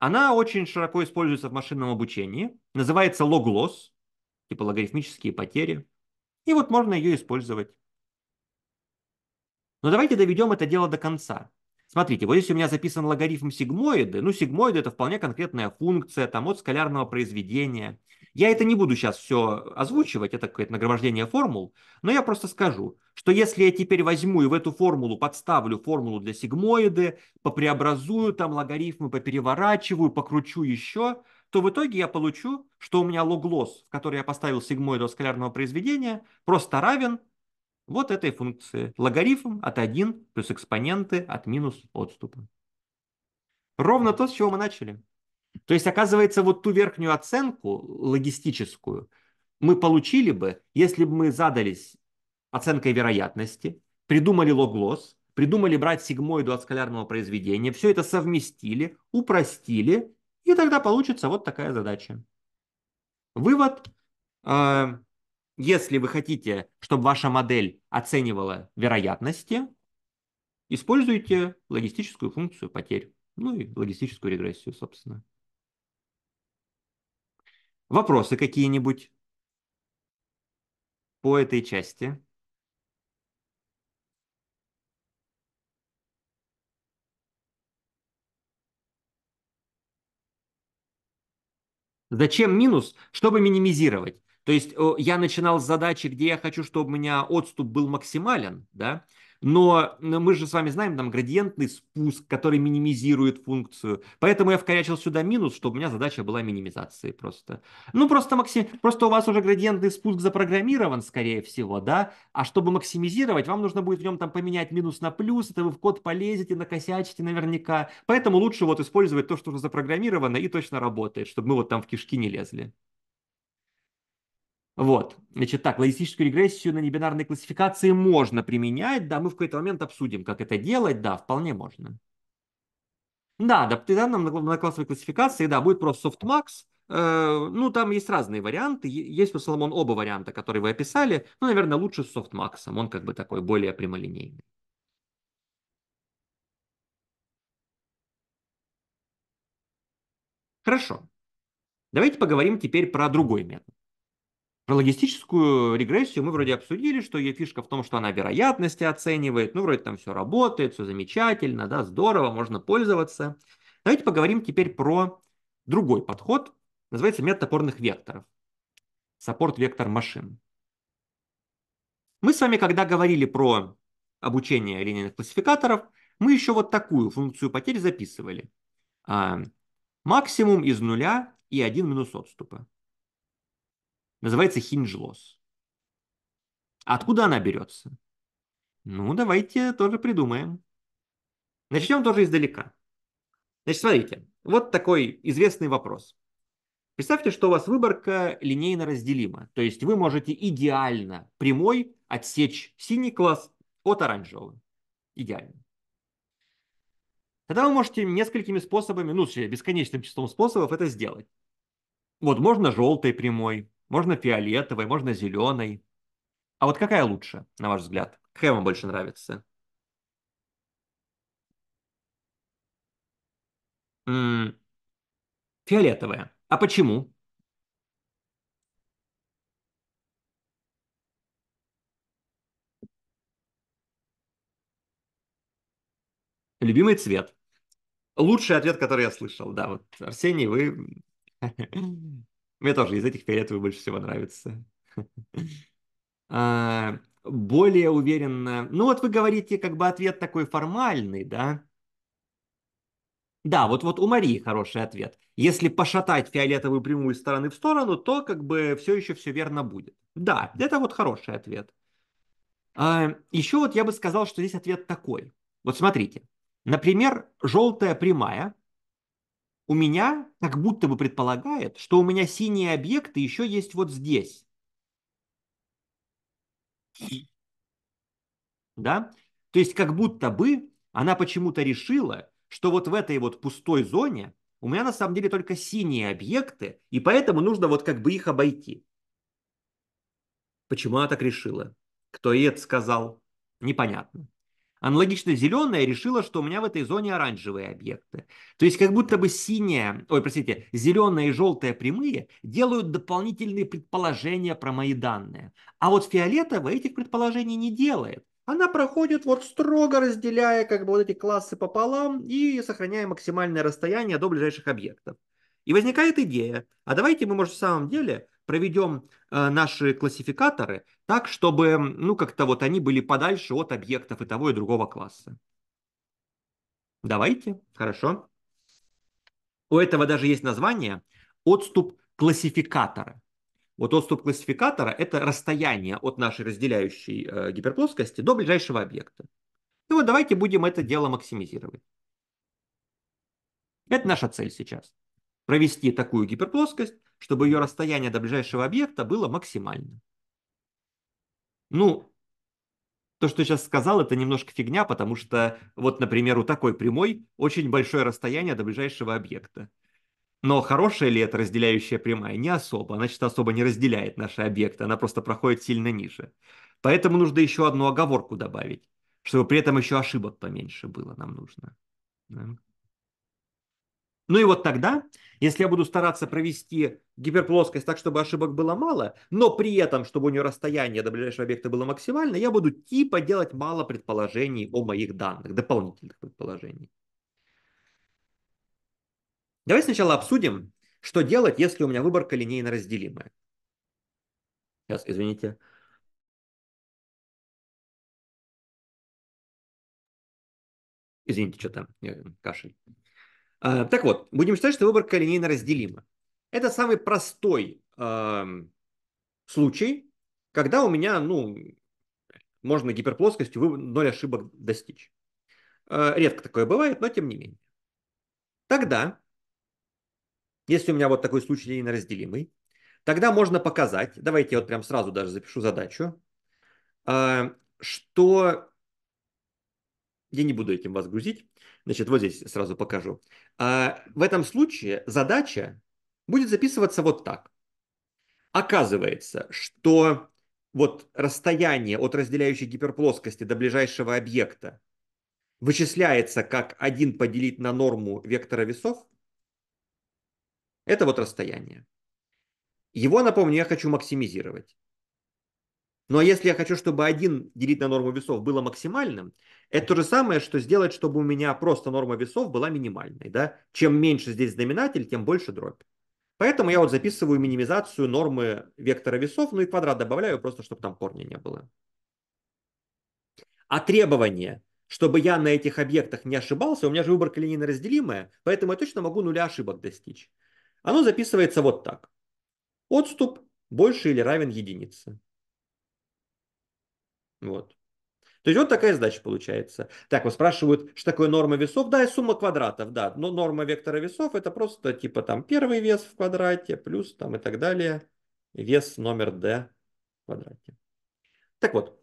A: она очень широко используется в машинном обучении, называется логлосс, типа логарифмические потери, и вот можно ее использовать. Но давайте доведем это дело до конца. Смотрите, вот здесь у меня записан логарифм сигмоиды. Ну, сигмоиды – это вполне конкретная функция там, от скалярного произведения – я это не буду сейчас все озвучивать, это какое-то нагромождение формул, но я просто скажу, что если я теперь возьму и в эту формулу подставлю формулу для сигмоиды, попреобразую там логарифмы, попереворачиваю, покручу еще, то в итоге я получу, что у меня логлос, в который я поставил сигмоиду скалярного произведения, просто равен вот этой функции. Логарифм от 1 плюс экспоненты от минус отступа. Ровно то, с чего мы начали. То есть, оказывается, вот ту верхнюю оценку логистическую мы получили бы, если бы мы задались оценкой вероятности, придумали логлос, придумали брать сигмоиду от скалярного произведения, все это совместили, упростили, и тогда получится вот такая задача. Вывод. Э, если вы хотите, чтобы ваша модель оценивала вероятности, используйте логистическую функцию потерь, ну и логистическую регрессию, собственно. Вопросы какие-нибудь по этой части? Зачем минус? Чтобы минимизировать. То есть э, я начинал с задачи, где я хочу, чтобы у меня отступ был максимален, да, но мы же с вами знаем там градиентный спуск, который минимизирует функцию. Поэтому я вкорячил сюда минус, чтобы у меня задача была минимизации просто. Ну, просто, максим... просто у вас уже градиентный спуск запрограммирован, скорее всего, да? А чтобы максимизировать, вам нужно будет в нем там поменять минус на плюс, это вы в код полезете, накосячите наверняка. Поэтому лучше вот использовать то, что уже запрограммировано и точно работает, чтобы мы вот там в кишки не лезли. Вот. Значит, так, логистическую регрессию на небинарной классификации можно применять. Да, мы в какой-то момент обсудим, как это делать. Да, вполне можно. Да, да, На данном многоклассовой классификации, да, будет просто softmax. Э, ну, там есть разные варианты. Есть у Соломон оба варианта, которые вы описали. Ну, наверное, лучше с softmax. Он как бы такой более прямолинейный. Хорошо. Давайте поговорим теперь про другой метод. Про логистическую регрессию мы вроде обсудили, что ее фишка в том, что она вероятности оценивает, ну, вроде там все работает, все замечательно, да, здорово, можно пользоваться. Давайте поговорим теперь про другой подход, называется метод опорных векторов, саппорт вектор машин. Мы с вами, когда говорили про обучение линейных классификаторов, мы еще вот такую функцию потерь записывали. А, максимум из нуля и 1 минус отступа. Называется хинжлос. А откуда она берется? Ну, давайте тоже придумаем. Начнем тоже издалека. Значит, смотрите, вот такой известный вопрос. Представьте, что у вас выборка линейно разделима. То есть вы можете идеально прямой отсечь синий класс от оранжевого. Идеально. Тогда вы можете несколькими способами, ну, бесконечным числом способов это сделать. Вот можно желтой прямой, можно фиолетовой, можно зеленой. А вот какая лучше, на ваш взгляд? Какая вам больше нравится? фиолетовая. А почему? Любимый цвет. Лучший ответ, который я слышал. Да, вот, Арсений, вы [laughs] Мне тоже из этих фиолетовый больше всего нравится. [laughs] А, более уверенно... Ну вот вы говорите, как бы ответ такой формальный, да? Да, вот, вот у Марии хороший ответ. Если пошатать фиолетовую прямую из стороны в сторону, то как бы все еще все верно будет. Да, это вот хороший ответ. А, еще вот я бы сказал, что здесь ответ такой. Вот смотрите. Например, желтая прямая у меня как будто бы предполагает, что у меня синие объекты еще есть вот здесь. Да? То есть как будто бы она почему-то решила, что вот в этой вот пустой зоне у меня на самом деле только синие объекты, и поэтому нужно вот как бы их обойти. Почему она так решила? Кто ей это сказал? Непонятно. Аналогично зеленая решила, что у меня в этой зоне оранжевые объекты. То есть как будто бы синяя, ой, простите, зеленая и желтая прямые делают дополнительные предположения про мои данные. А вот фиолетовая этих предположений не делает. Она проходит вот строго разделяя как бы вот эти классы пополам и сохраняя максимальное расстояние до ближайших объектов. И возникает идея, а давайте мы, может, в самом деле проведем э, наши классификаторы так, чтобы ну как-то вот они были подальше от объектов и того и другого класса. Давайте, хорошо. У этого даже есть название отступ классификатора. Вот отступ классификатора – это расстояние от нашей разделяющей э, гиперплоскости до ближайшего объекта. Ну вот давайте будем это дело максимизировать. Это наша цель сейчас. Провести такую гиперплоскость, чтобы ее расстояние до ближайшего объекта было максимальным. Ну, то, что сейчас сказал, это немножко фигня, потому что вот, например, у такой прямой очень большое расстояние до ближайшего объекта. Но хорошая ли это разделяющая прямая? Не особо. Она, значит, особо не разделяет наши объекты, она просто проходит сильно ниже. Поэтому нужно еще одну оговорку добавить, чтобы при этом еще ошибок поменьше было нам нужно. Да. Ну и вот тогда, если я буду стараться провести гиперплоскость так, чтобы ошибок было мало, но при этом, чтобы у нее расстояние до ближайшего объекта было максимально, я буду типа делать мало предположений о моих данных, дополнительных предположений. Давай сначала обсудим, что делать, если у меня выборка линейно разделимая. Сейчас, извините. Извините, что то э, кашель. Э, так вот, будем считать, что выборка линейно разделима. Это самый простой э, случай, когда у меня, ну, можно гиперплоскостью ноль ошибок достичь. Э, редко такое бывает, но тем не менее. Тогда, если у меня вот такой случай линейно разделимый, тогда можно показать, давайте я вот прям сразу даже запишу задачу, э, что я не буду этим вас грузить, Значит, вот здесь сразу покажу. А в этом случае задача будет записываться вот так. Оказывается, что вот расстояние от разделяющей гиперплоскости до ближайшего объекта вычисляется как 1 поделить на норму вектора весов. Это вот расстояние. Его, напомню, я хочу максимизировать. Но ну, а если я хочу, чтобы один делить на норму весов было максимальным, это то же самое, что сделать, чтобы у меня просто норма весов была минимальной. Да? Чем меньше здесь знаменатель, тем больше дробь. Поэтому я вот записываю минимизацию нормы вектора весов, ну и квадрат добавляю, просто чтобы там корня не было. А требование, чтобы я на этих объектах не ошибался, у меня же выборка линейно разделимая, поэтому я точно могу нуля ошибок достичь. Оно записывается вот так. Отступ больше или равен единице. Вот. То есть вот такая задача получается. Так, вот спрашивают, что такое норма весов? Да, и сумма квадратов, да. Но норма вектора весов это просто типа там первый вес в квадрате плюс там и так далее. Вес номер d в квадрате. Так вот.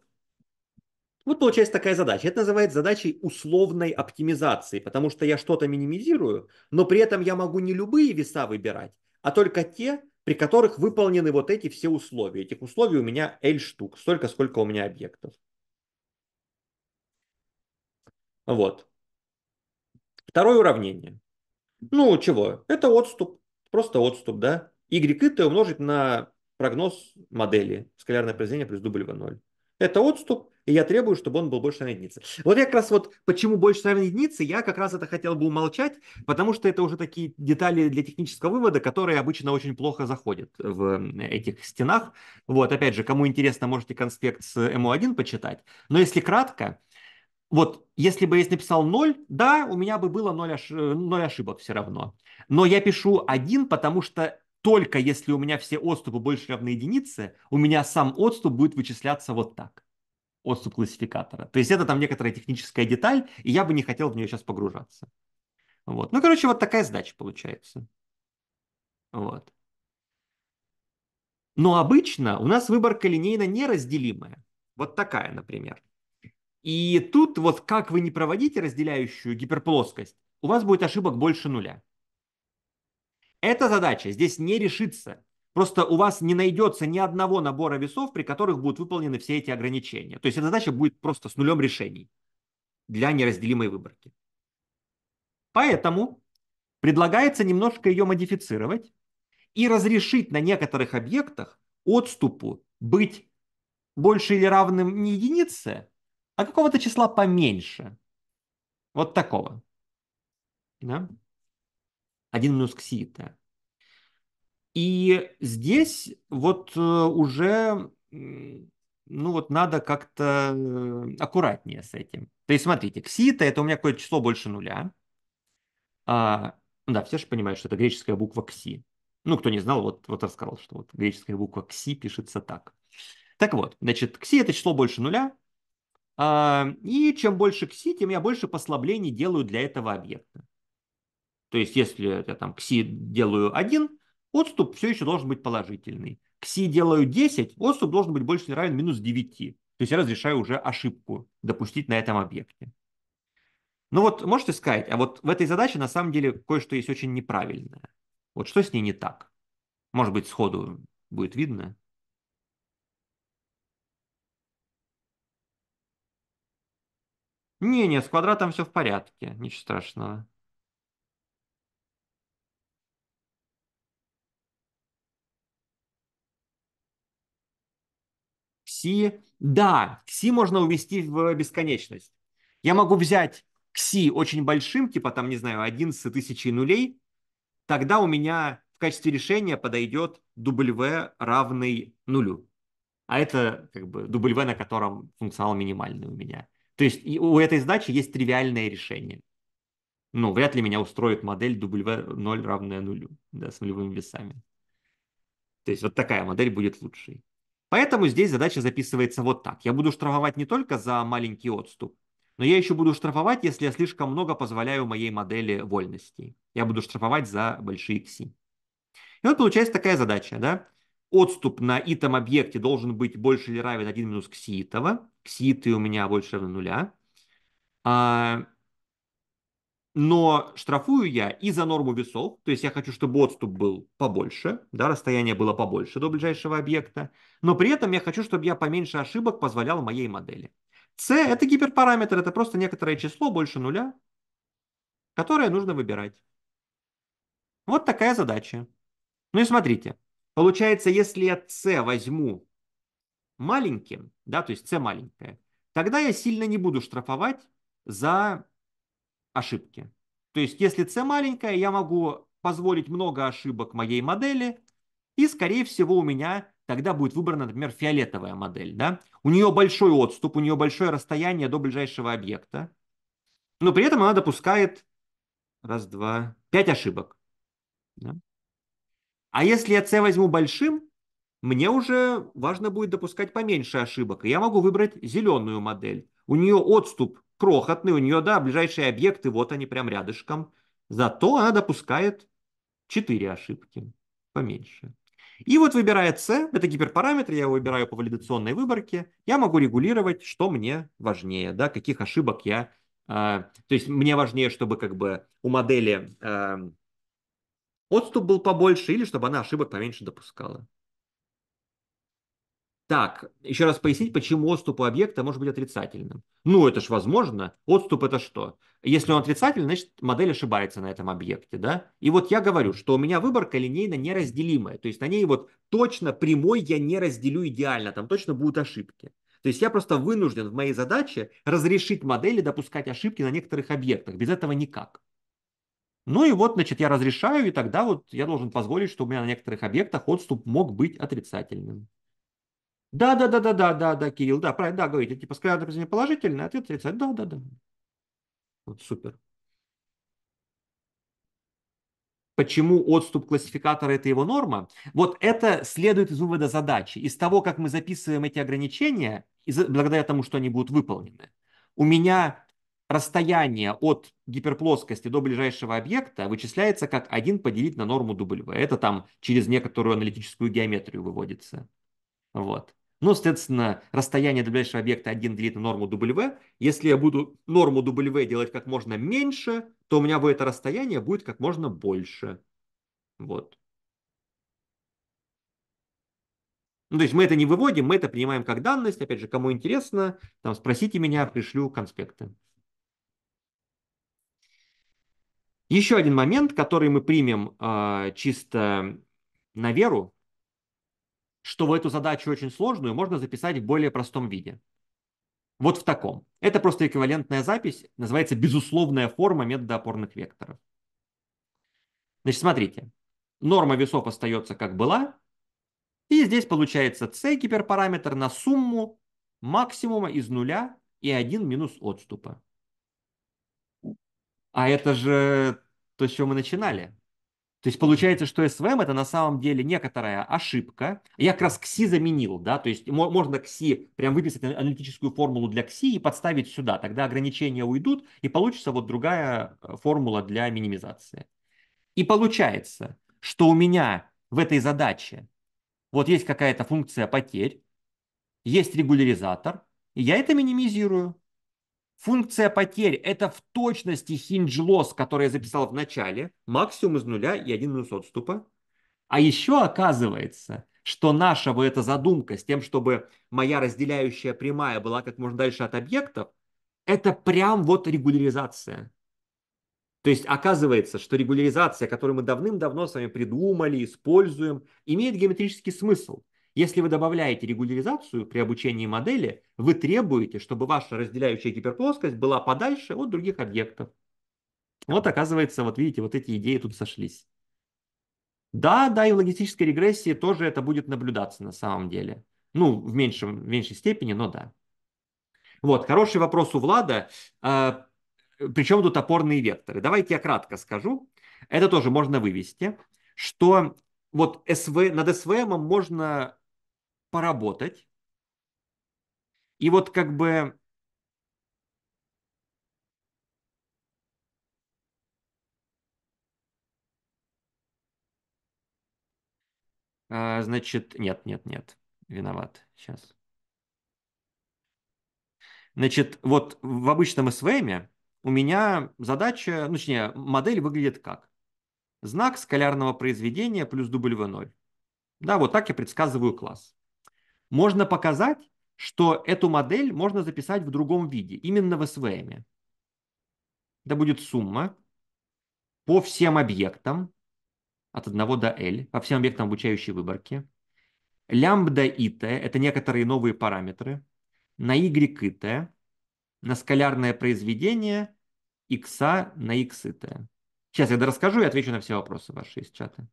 A: Вот получается такая задача. Это называется задачей условной оптимизации, потому что я что-то минимизирую, но при этом я могу не любые веса выбирать, а только те, при которых выполнены вот эти все условия. Этих условий у меня L штук, столько, сколько у меня объектов. Вот. Второе уравнение. Ну, чего? Это отступ. Просто отступ, да? Y и t умножить на прогноз модели. Скалярное произведение плюс W0. Это отступ и я требую, чтобы он был больше равен единице. Вот я как раз вот почему больше равен единице, я как раз это хотел бы умолчать, потому что это уже такие детали для технического вывода, которые обычно очень плохо заходят в этих стенах. Вот, опять же, кому интересно, можете конспект с МО1 эм почитать. Но если кратко, вот если бы я написал 0, да, у меня бы было 0, ош... 0 ошибок все равно. Но я пишу 1, потому что только если у меня все отступы больше равны единице, у меня сам отступ будет вычисляться вот так от классификатора. То есть это там некоторая техническая деталь, и я бы не хотел в нее сейчас погружаться. Вот. Ну, короче, вот такая задача получается. Вот. Но обычно у нас выборка линейно неразделимая. Вот такая, например. И тут вот как вы не проводите разделяющую гиперплоскость, у вас будет ошибок больше нуля. Эта задача здесь не решится. Просто у вас не найдется ни одного набора весов, при которых будут выполнены все эти ограничения. То есть эта задача будет просто с нулем решений для неразделимой выборки. Поэтому предлагается немножко ее модифицировать и разрешить на некоторых объектах отступу быть больше или равным не единице, а какого-то числа поменьше. Вот такого. Да? 1 минус кси. ксита. И здесь вот э, уже ну вот надо как-то э, аккуратнее с этим. То есть смотрите, ксита это у меня какое-то число больше нуля. А, ну да, все же понимают, что это греческая буква кси. Ну, кто не знал, вот, вот рассказал, что вот греческая буква кси пишется так. Так вот, значит, кси это число больше нуля. А, и чем больше кси, тем я больше послаблений делаю для этого объекта. То есть, если я там кси делаю 1, отступ все еще должен быть положительный. К си делаю 10, отступ должен быть больше или равен минус 9. То есть я разрешаю уже ошибку допустить на этом объекте. Ну вот можете сказать, а вот в этой задаче на самом деле кое-что есть очень неправильное. Вот что с ней не так? Может быть, сходу будет видно? Не-не, с квадратом все в порядке, ничего страшного. кси. Да, кси можно увести в бесконечность. Я могу взять кси очень большим, типа там, не знаю, 11 тысяч нулей, тогда у меня в качестве решения подойдет W равный нулю. А это как бы W, на котором функционал минимальный у меня. То есть у этой задачи есть тривиальное решение. Ну, вряд ли меня устроит модель W0 равная нулю, да, с нулевыми весами. То есть вот такая модель будет лучшей. Поэтому здесь задача записывается вот так. Я буду штрафовать не только за маленький отступ, но я еще буду штрафовать, если я слишком много позволяю моей модели вольностей. Я буду штрафовать за большие кси. И вот получается такая задача. Да? Отступ на итом объекте должен быть больше или равен 1 минус кси итого. Кси иты у меня больше равно нуля. А, но штрафую я и за норму весов, то есть я хочу, чтобы отступ был побольше, да, расстояние было побольше до ближайшего объекта, но при этом я хочу, чтобы я поменьше ошибок позволял моей модели. C это гиперпараметр, это просто некоторое число больше нуля, которое нужно выбирать. Вот такая задача. Ну и смотрите, получается, если я C возьму маленьким, да, то есть C маленькое, тогда я сильно не буду штрафовать за ошибки. То есть, если c маленькая, я могу позволить много ошибок моей модели, и, скорее всего, у меня тогда будет выбрана, например, фиолетовая модель. Да? У нее большой отступ, у нее большое расстояние до ближайшего объекта, но при этом она допускает раз, два, пять ошибок. Да? А если я c возьму большим, мне уже важно будет допускать поменьше ошибок. Я могу выбрать зеленую модель. У нее отступ крохотный у нее, да, ближайшие объекты, вот они прям рядышком. Зато она допускает 4 ошибки, поменьше. И вот выбирая C, это гиперпараметр, я его выбираю по валидационной выборке, я могу регулировать, что мне важнее, да, каких ошибок я... Э, то есть мне важнее, чтобы как бы у модели э, отступ был побольше или чтобы она ошибок поменьше допускала. Так, еще раз пояснить, почему отступ у объекта может быть отрицательным. Ну, это же возможно. Отступ это что? Если он отрицательный, значит, модель ошибается на этом объекте, да? И вот я говорю, что у меня выборка линейно неразделимая. То есть на ней вот точно прямой я не разделю идеально, там точно будут ошибки. То есть я просто вынужден в моей задаче разрешить модели допускать ошибки на некоторых объектах. Без этого никак. Ну и вот, значит, я разрешаю, и тогда вот я должен позволить, чтобы у меня на некоторых объектах отступ мог быть отрицательным. Да, да, да, да, да, да, да, Кирилл, да, правильно, да, говорите, типа, скринар напряжения положительный, а ответ отрицательный, да, да, да. Вот супер. Почему отступ классификатора – это его норма? Вот это следует из вывода задачи. Из того, как мы записываем эти ограничения, благодаря тому, что они будут выполнены, у меня расстояние от гиперплоскости до ближайшего объекта вычисляется как 1 поделить на норму W. Это там через некоторую аналитическую геометрию выводится. Вот. Ну, соответственно, расстояние до ближайшего объекта 1 делить на норму W. Если я буду норму W делать как можно меньше, то у меня в это расстояние будет как можно больше. Вот. Ну, то есть мы это не выводим, мы это принимаем как данность. Опять же, кому интересно, там спросите меня, пришлю конспекты. Еще один момент, который мы примем э, чисто на веру, что в эту задачу очень сложную можно записать в более простом виде. Вот в таком. Это просто эквивалентная запись, называется безусловная форма метода опорных векторов. Значит, смотрите. Норма весов остается как была. И здесь получается c гиперпараметр на сумму максимума из нуля и 1 минус отступа. А это же то, с чего мы начинали. То есть получается, что SVM это на самом деле некоторая ошибка. Я как раз кси заменил, да, то есть можно кси прям выписать аналитическую формулу для кси и подставить сюда. Тогда ограничения уйдут и получится вот другая э, формула для минимизации. И получается, что у меня в этой задаче вот есть какая-то функция потерь, есть регуляризатор, и я это минимизирую. Функция потерь – это в точности hinge loss, который я записал в начале, максимум из нуля и один минус отступа. А еще оказывается, что наша вот эта задумка с тем, чтобы моя разделяющая прямая была как можно дальше от объектов, это прям вот регуляризация. То есть оказывается, что регуляризация, которую мы давным-давно с вами придумали, используем, имеет геометрический смысл. Если вы добавляете регуляризацию при обучении модели, вы требуете, чтобы ваша разделяющая гиперплоскость была подальше от других объектов. Вот оказывается, вот видите, вот эти идеи тут сошлись. Да, да, и в логистической регрессии тоже это будет наблюдаться на самом деле. Ну, в, меньшем, в меньшей степени, но да. Вот, хороший вопрос у Влада. А, причем тут опорные векторы? Давайте я кратко скажу. Это тоже можно вывести, что вот СВ, над СВМ можно поработать. И вот как бы а, Значит, нет, нет, нет, виноват. Сейчас. Значит, вот в обычном СВМе у меня задача, ну, точнее, модель выглядит как? Знак скалярного произведения плюс W0. Да, вот так я предсказываю класс можно показать, что эту модель можно записать в другом виде, именно в SVM. Это будет сумма по всем объектам от 1 до L, по всем объектам обучающей выборки. Лямбда и t – это некоторые новые параметры. На y и t – на скалярное произведение x на x и t. Сейчас я расскажу и отвечу на все вопросы ваши из чата.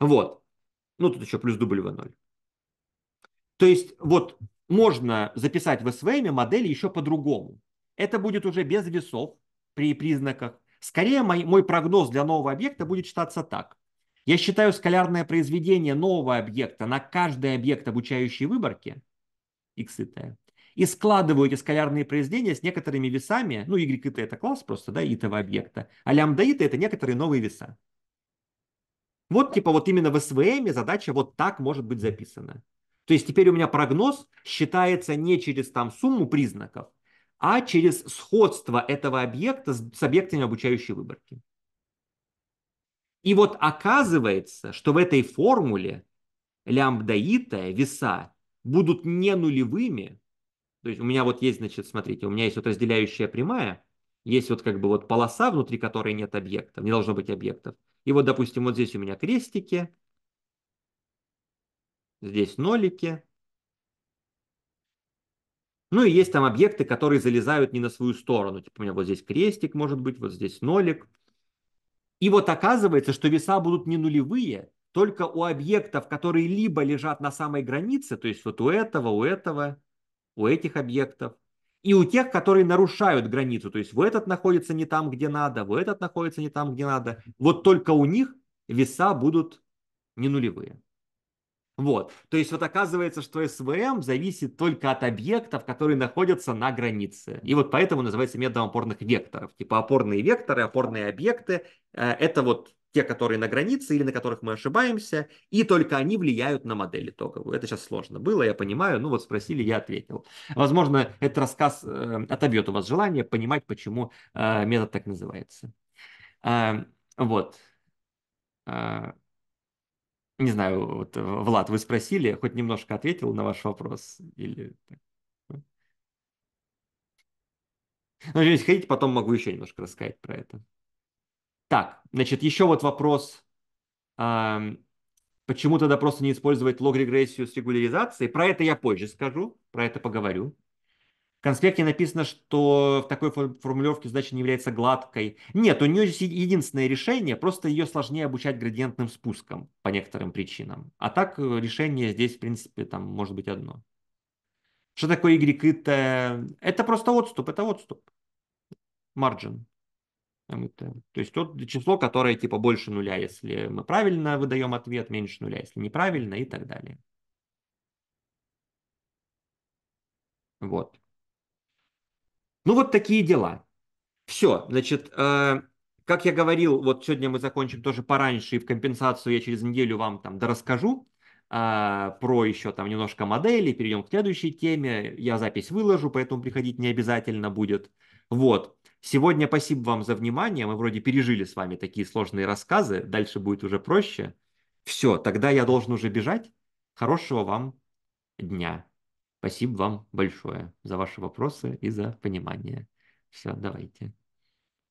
A: Вот. Ну, тут еще плюс W0. То есть вот можно записать в SVM модель еще по-другому. Это будет уже без весов при признаках. Скорее мой, мой прогноз для нового объекта будет считаться так. Я считаю скалярное произведение нового объекта на каждый объект обучающей выборки x и t и складываю эти скалярные произведения с некоторыми весами, ну, y и t это класс просто, да, итого объекта, а лямбда и t это некоторые новые веса. Вот типа вот именно в SVM задача вот так может быть записана. То есть теперь у меня прогноз считается не через там сумму признаков, а через сходство этого объекта с, с объектами обучающей выборки. И вот оказывается, что в этой формуле лямбдаита, веса, будут не нулевыми. То есть у меня вот есть, значит, смотрите, у меня есть вот разделяющая прямая, есть вот как бы вот полоса, внутри которой нет объектов, не должно быть объектов. И вот, допустим, вот здесь у меня крестики, здесь нолики. Ну и есть там объекты, которые залезают не на свою сторону. Типа у меня вот здесь крестик может быть, вот здесь нолик. И вот оказывается, что веса будут не нулевые, только у объектов, которые либо лежат на самой границе, то есть вот у этого, у этого, у этих объектов, и у тех, которые нарушают границу, то есть в этот находится не там, где надо, в этот находится не там, где надо, вот только у них веса будут не нулевые. Вот. То есть вот оказывается, что СВМ зависит только от объектов, которые находятся на границе. И вот поэтому называется методом опорных векторов. Типа опорные векторы, опорные объекты э, – это вот те, которые на границе или на которых мы ошибаемся, и только они влияют на модель итоговую. Это сейчас сложно было, я понимаю, ну вот спросили, я ответил. Возможно, этот рассказ э, отобьет у вас желание понимать, почему э, метод так называется. Вот. Не знаю, вот, Влад, вы спросили, хоть немножко ответил на ваш вопрос? Или... Ну, если хотите, потом могу еще немножко рассказать про это. Так, значит, еще вот вопрос, э, почему тогда просто не использовать лог-регрессию с регуляризацией? Про это я позже скажу, про это поговорю конспекте написано, что в такой формулировке задача не является гладкой. Нет, у нее здесь единственное решение, просто ее сложнее обучать градиентным спуском по некоторым причинам. А так э, решение здесь, в принципе, там может быть одно. Что такое y? Это, это просто отступ, это отступ. Margin. Это, то есть тот число, которое типа больше нуля, если мы правильно выдаем ответ, меньше нуля, если неправильно и так далее. Вот. Ну вот такие дела. Все, значит, э, как я говорил, вот сегодня мы закончим тоже пораньше, и в компенсацию я через неделю вам там дорасскажу э, про еще там немножко модели, перейдем к следующей теме, я запись выложу, поэтому приходить не обязательно будет. Вот, сегодня спасибо вам за внимание, мы вроде пережили с вами такие сложные рассказы, дальше будет уже проще. Все, тогда я должен уже бежать. Хорошего вам дня. Спасибо вам большое за ваши вопросы и за понимание. Все, давайте.